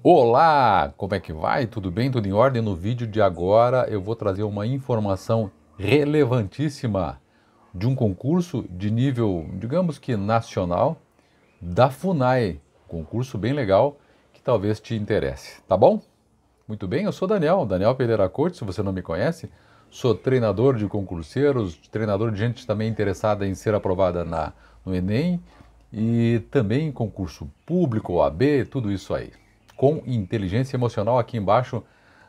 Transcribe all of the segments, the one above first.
Olá, como é que vai? Tudo bem? Tudo em ordem? No vídeo de agora eu vou trazer uma informação relevantíssima de um concurso de nível, digamos que nacional, da FUNAI. Concurso bem legal que talvez te interesse, tá bom? Muito bem, eu sou Daniel, Daniel Pereira Corte, se você não me conhece, sou treinador de concurseiros, treinador de gente também interessada em ser aprovada na, no Enem e também em concurso público, OAB, tudo isso aí com inteligência emocional. Aqui embaixo,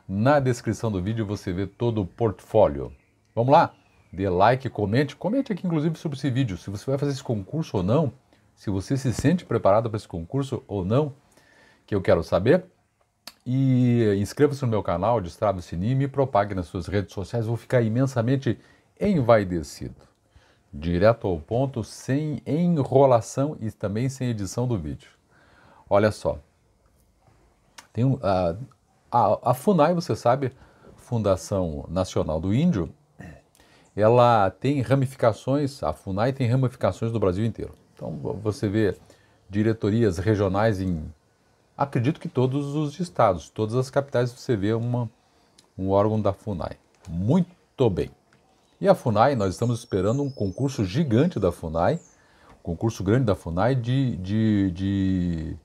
na descrição do vídeo, você vê todo o portfólio. Vamos lá? Dê like, comente. Comente aqui, inclusive, sobre esse vídeo. Se você vai fazer esse concurso ou não. Se você se sente preparado para esse concurso ou não, que eu quero saber. E inscreva-se no meu canal, destrave o sininho e me propague nas suas redes sociais. Vou ficar imensamente envaidecido. Direto ao ponto, sem enrolação e também sem edição do vídeo. Olha só, tem um, a, a, a FUNAI, você sabe, Fundação Nacional do Índio, ela tem ramificações, a FUNAI tem ramificações no Brasil inteiro. Então você vê diretorias regionais em, acredito que todos os estados, todas as capitais você vê uma, um órgão da FUNAI. Muito bem. E a FUNAI, nós estamos esperando um concurso gigante da FUNAI, um concurso grande da FUNAI de, de, de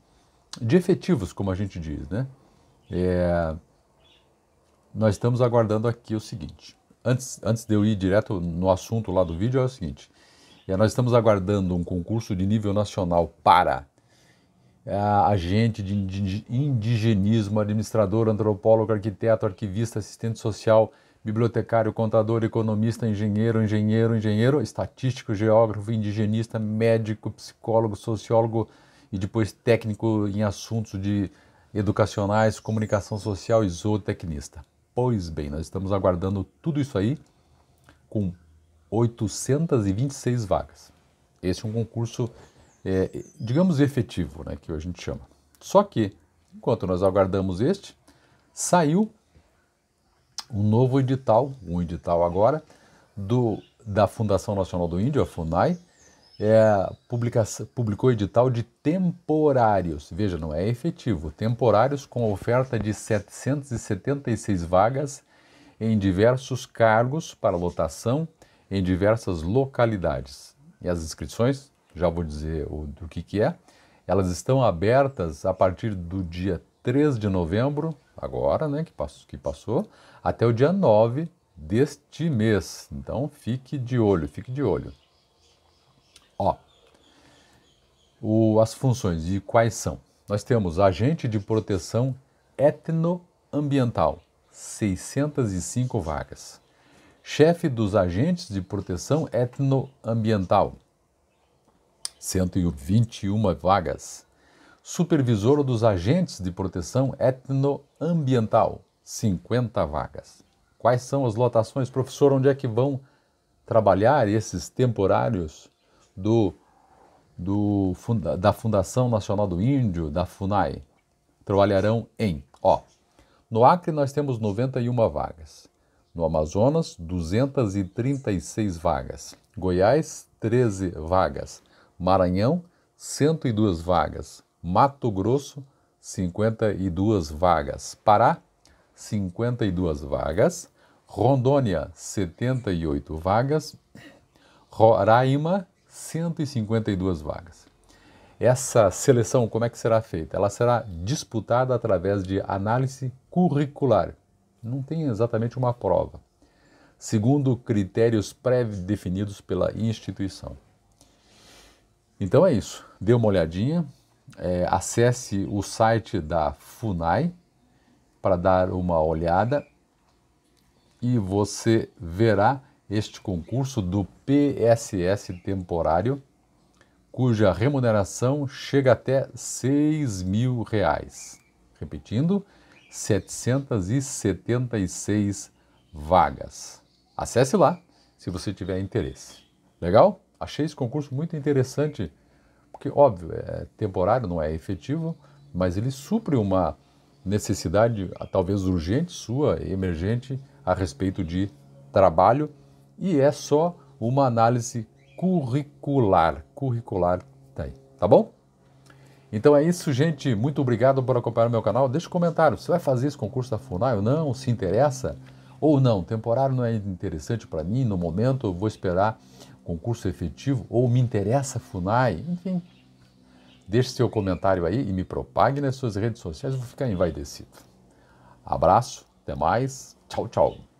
de efetivos, como a gente diz, né? É, nós estamos aguardando aqui o seguinte. Antes, antes de eu ir direto no assunto lá do vídeo, é o seguinte. É, nós estamos aguardando um concurso de nível nacional para é, agente de indigenismo, administrador, antropólogo, arquiteto, arquivista, assistente social, bibliotecário, contador, economista, engenheiro, engenheiro, engenheiro, estatístico, geógrafo, indigenista, médico, psicólogo, sociólogo, e depois técnico em assuntos de educacionais, comunicação social e zootecnista. Pois bem, nós estamos aguardando tudo isso aí com 826 vagas. Esse é um concurso, é, digamos, efetivo, né, que a gente chama. Só que, enquanto nós aguardamos este, saiu um novo edital, um edital agora, do, da Fundação Nacional do Índio, a FUNAI, é, publicou edital de temporários, veja, não é efetivo, temporários com oferta de 776 vagas em diversos cargos para lotação em diversas localidades. E as inscrições, já vou dizer o, do que, que é, elas estão abertas a partir do dia 3 de novembro, agora, né, que, que passou, até o dia 9 deste mês. Então fique de olho, fique de olho. Ó, o, as funções e quais são? Nós temos agente de proteção etnoambiental, 605 vagas. Chefe dos agentes de proteção etnoambiental, 121 vagas. Supervisor dos agentes de proteção etnoambiental, 50 vagas. Quais são as lotações, professor? Onde é que vão trabalhar esses temporários? do, do funda, da Fundação Nacional do Índio, da FUNAI, trabalharão em, ó, no Acre nós temos 91 vagas, no Amazonas 236 vagas, Goiás 13 vagas, Maranhão 102 vagas, Mato Grosso 52 vagas, Pará 52 vagas, Rondônia 78 vagas, Roraima 152 vagas. Essa seleção, como é que será feita? Ela será disputada através de análise curricular. Não tem exatamente uma prova. Segundo critérios pré-definidos pela instituição. Então é isso. Dê uma olhadinha, é, acesse o site da FUNAI para dar uma olhada e você verá este concurso do PSS temporário, cuja remuneração chega até 6 mil reais. Repetindo, 776 vagas. Acesse lá se você tiver interesse. Legal? Achei esse concurso muito interessante, porque, óbvio, é temporário, não é efetivo, mas ele supre uma necessidade, talvez urgente, sua, emergente, a respeito de trabalho e é só uma análise curricular. Curricular daí, tá bom? Então é isso, gente. Muito obrigado por acompanhar o meu canal. Deixe um comentário. Você vai fazer esse concurso da FUNAI ou não? Se interessa? Ou não? Temporário não é interessante para mim no momento. Eu vou esperar concurso efetivo. Ou me interessa FUNAI? Enfim, deixe seu comentário aí e me propague nas suas redes sociais. Eu vou ficar envaidecido. Abraço, até mais. Tchau, tchau.